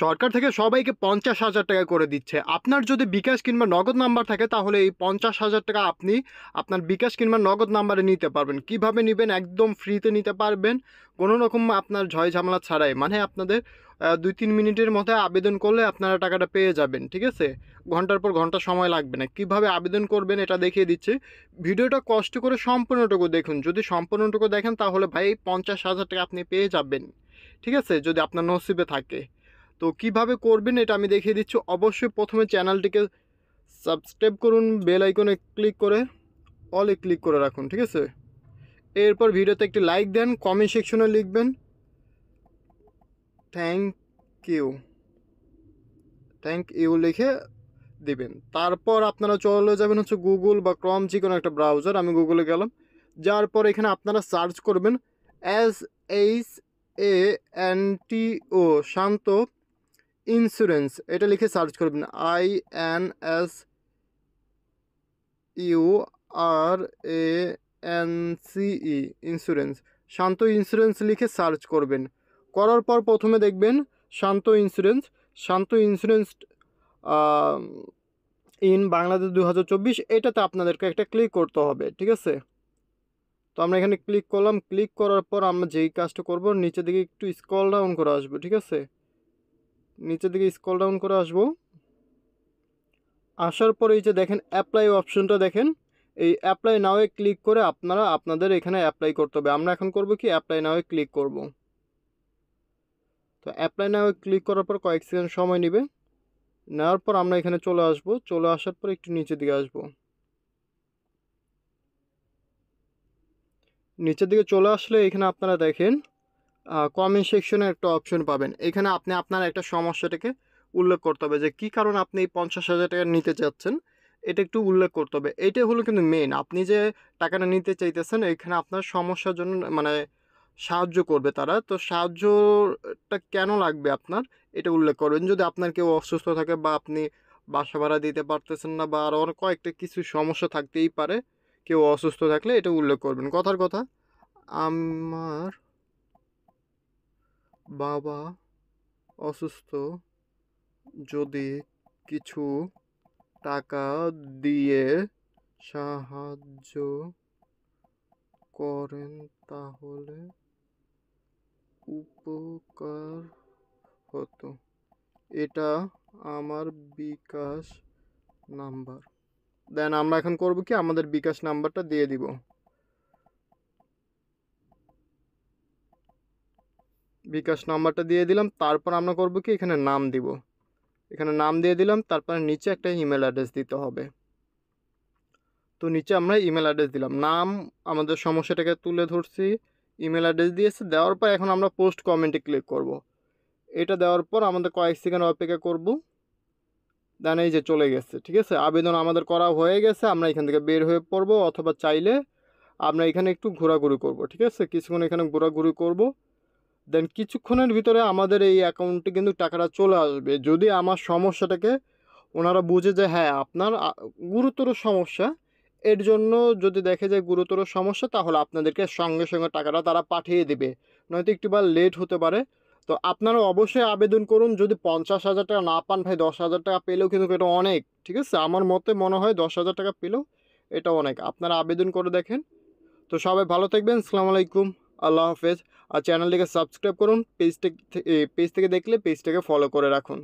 সরকার থেকে সবাইকে পঞ্চাশ হাজার টাকা করে দিচ্ছে আপনার যদি বিকাশ কিংবা নগদ নাম্বার থাকে তাহলে এই পঞ্চাশ হাজার টাকা আপনি আপনার বিকাশ কিংবা নগদ নাম্বারে নিতে পারবেন কিভাবে নেবেন একদম ফ্রিতে নিতে পারবেন কোনো রকম আপনার ঝয় ঝামেলা ছাড়াই মানে আপনাদের দুই তিন মিনিটের মধ্যে আবেদন করলে আপনারা টাকাটা পেয়ে যাবেন ঠিক আছে ঘন্টার পর ঘন্টা সময় লাগবে না কিভাবে আবেদন করবেন এটা দেখিয়ে দিচ্ছে ভিডিওটা কষ্ট করে সম্পূর্ণটুকু দেখুন যদি সম্পূর্ণটুকু দেখেন তাহলে ভাই পঞ্চাশ হাজার টাকা আপনি পেয়ে যাবেন ঠিক আছে যদি আপনার নসিবে থাকে তো কিভাবে করবেন এটা আমি দেখিয়ে দিচ্ছি অবশ্যই প্রথমে চ্যানেলটিকে সাবস্ক্রাইব করুন বেল আইকনে ক্লিক করে অলে ক্লিক করে রাখুন ঠিক আছে এরপর ভিডিওতে একটি লাইক দেন কমেন্ট সেকশনে লিখবেন থ্যাংক ইউ থ্যাংক ইউ লিখে দেবেন তারপর আপনারা চলে যাবেন হচ্ছে গুগল বা ক্রম যে কোনো একটা ব্রাউজার আমি গুগলে গেলাম যার পর এখানে আপনারা সার্চ করবেন S H A N O Shanta insurance এটা লিখে সার্চ করবেন I N S U R A N CE insurance Shanta insurance লিখে সার্চ করবেন করার পর প্রথমে দেখবেন Shanta insurance Shanta insurance in Bangladesh দু হাজার এটাতে আপনাদেরকে একটা ক্লিক করতে হবে ঠিক আছে তো আমরা এখানে ক্লিক করলাম ক্লিক করার পর আমরা যেই কাজটা করব নিচের দিকে একটু স্কল ডাউন করে আসবো ঠিক আছে নিচের দিকে স্কল ডাউন করে আসব আসার পরে এই যে দেখেন অ্যাপ্লাই অপশনটা দেখেন এই অ্যাপ্লাই নাওয়ে ক্লিক করে আপনারা আপনাদের এখানে অ্যাপ্লাই করতে হবে আমরা এখন করব কি অ্যাপ্লাই নাওয়ে ক্লিক করব তো অ্যাপ্লাই নাওয়ে ক্লিক করার পর কয়েক সেকেন্ড সময় নেবে নেওয়ার পর আমরা এখানে চলে আসব চলে আসার পর একটু নিচের দিকে আসব নিচের দিকে চলে আসলে এখানে আপনারা দেখেন কমেন্ট সেকশনে একটা অপশন পাবেন এখানে আপনি আপনার একটা সমস্যাটাকে উল্লেখ করতে হবে যে কী কারণ আপনি এই পঞ্চাশ হাজার টাকা নিতে চাচ্ছেন এটা একটু উল্লেখ করতে হবে এটাই হলো কিন্তু মেন আপনি যে টাকাটা নিতে চাইতেছেন এখানে আপনার সমস্যার জন্য মানে সাহায্য করবে তারা তো সাহায্যটা কেন লাগবে আপনার এটা উল্লেখ করবেন যদি আপনার কেউ অসুস্থ থাকে বা আপনি বাসা ভাড়া দিতে পারতেছেন না বা আরও অনেক কয়েকটা কিছু সমস্যা থাকতেই পারে কেউ অসুস্থ থাকলে এটা উল্লেখ করবেন কথার কথা আমার বাবা অসুস্থ যদি কিছু টাকা দিয়ে সাহায্য করেন তাহলে উপকার হতো এটা আমার বিকাশ নাম্বার দেন আমরা এখন করব কি আমাদের বিকাশ নাম্বারটা দিয়ে দিব বিকাশ নাম্বারটা দিয়ে দিলাম তারপর আমরা করব কি এখানে নাম দিব এখানে নাম দিয়ে দিলাম তারপরে নিচে একটা ইমেল অ্যাড্রেস দিতে হবে তো নিচে আমরা ইমেল অ্যাড্রেস দিলাম নাম আমাদের সমস্যাটাকে তুলে ধরছি ইমেল অ্যাড্রেস দিয়েছে দেওয়ার পর এখন আমরা পোস্ট কমেন্টে ক্লিক করব। এটা দেওয়ার পর আমাদের কয়েক সেকেন্ড অপেক্ষা করব দেন এই যে চলে গেছে ঠিক আছে আবেদন আমাদের করা হয়ে গেছে আমরা এখান থেকে বের হয়ে পড়বো অথবা চাইলে আমরা এখানে একটু ঘোরাঘুরি করব ঠিক আছে কিছুক্ষণ এখানে ঘোরাঘুরি করব দেন কিছুক্ষণের ভিতরে আমাদের এই অ্যাকাউন্টে কিন্তু টাকাটা চলে আসবে যদি আমার সমস্যাটাকে ওনারা বুঝে যে হ্যাঁ আপনার গুরুতর সমস্যা এর জন্য যদি দেখে যে গুরুতর সমস্যা তাহলে আপনাদেরকে সঙ্গে সঙ্গে টাকাটা তারা পাঠিয়ে দেবে নয়তো একটুবার লেট হতে পারে তো আপনারা অবশ্যই আবেদন করুন যদি পঞ্চাশ হাজার টাকা না পান ভাই দশ হাজার টাকা পেলেও কিন্তু এটা অনেক ঠিক আছে আমার মতে মনে হয় দশ হাজার টাকা পেলেও এটা অনেক আপনারা আবেদন করে দেখেন তো সবাই ভালো থাকবেন আলাইকুম আল্লাহ হাফেজ আর চ্যানেলটিকে সাবস্ক্রাইব করুন পেজটা পেজ থেকে দেখলে পেজটাকে ফলো করে রাখুন